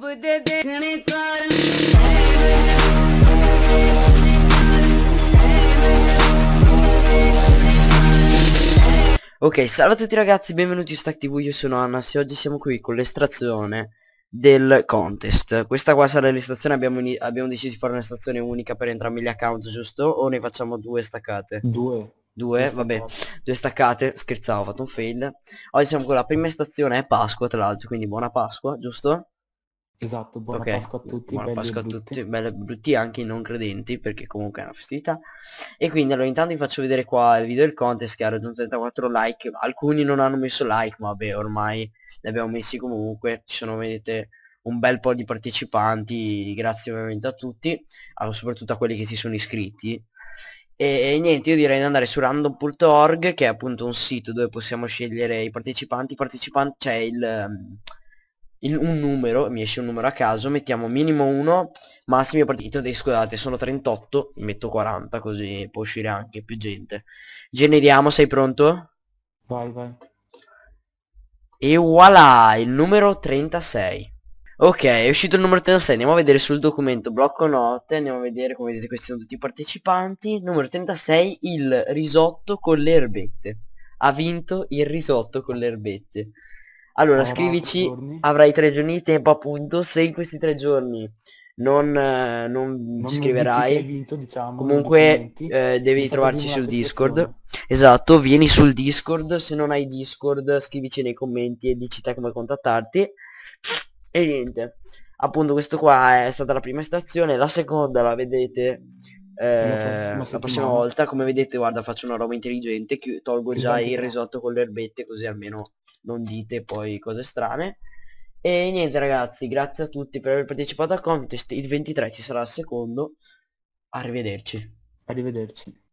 ਡੁੱਬਦੇ ਦੇਖਣੇ ਕਾਰਨ Ok, salve a tutti ragazzi, benvenuti su StackTV, io sono Annas e oggi siamo qui con l'estrazione del contest Questa qua sarà l'estrazione, abbiamo, abbiamo deciso di fare un'estrazione unica per entrambi gli account, giusto? O ne facciamo due staccate? Due Due, vabbè, due staccate, scherzavo, ho fatto un fail Oggi siamo con la prima estrazione, è Pasqua tra l'altro, quindi buona Pasqua, giusto? Esatto, buona okay. Pasqua a tutti, buona Pasqua a tutti, belle brutti anche i non credenti perché comunque è una festività. E quindi allora intanto vi faccio vedere qua il video del contest che ha raggiunto 34 like, alcuni non hanno messo like, ma vabbè ormai ne abbiamo messi comunque, ci sono vedete un bel po' di partecipanti, grazie ovviamente a tutti, soprattutto a quelli che si sono iscritti. E, e niente, io direi di andare su random.org che è appunto un sito dove possiamo scegliere i partecipanti, partecipanti cioè il il, un numero, mi esce un numero a caso, mettiamo minimo 1, massimo partito, dei scusate, sono 38, metto 40 così può uscire anche più gente. Generiamo, sei pronto? Vai, vai. E voilà, il numero 36. Ok, è uscito il numero 36, andiamo a vedere sul documento blocco note, andiamo a vedere come vedete questi sono tutti i partecipanti. Numero 36, il risotto con le erbette. Ha vinto il risotto con le erbette. Allora, scrivici, avrai tre giorni di tempo appunto, se in questi tre giorni non, eh, non, non scriverai, vinto, diciamo, comunque eh, devi trovarci sul Discord. Esatto, vieni sul Discord, se non hai Discord scrivici nei commenti e dici te come contattarti. E niente, appunto questo qua è stata la prima stazione, la seconda la vedete eh, la prossima volta, come vedete guarda faccio una roba intelligente, tolgo esatto, già il risotto con le erbette così almeno non dite poi cose strane e niente ragazzi grazie a tutti per aver partecipato al contest il 23 ci sarà il secondo arrivederci arrivederci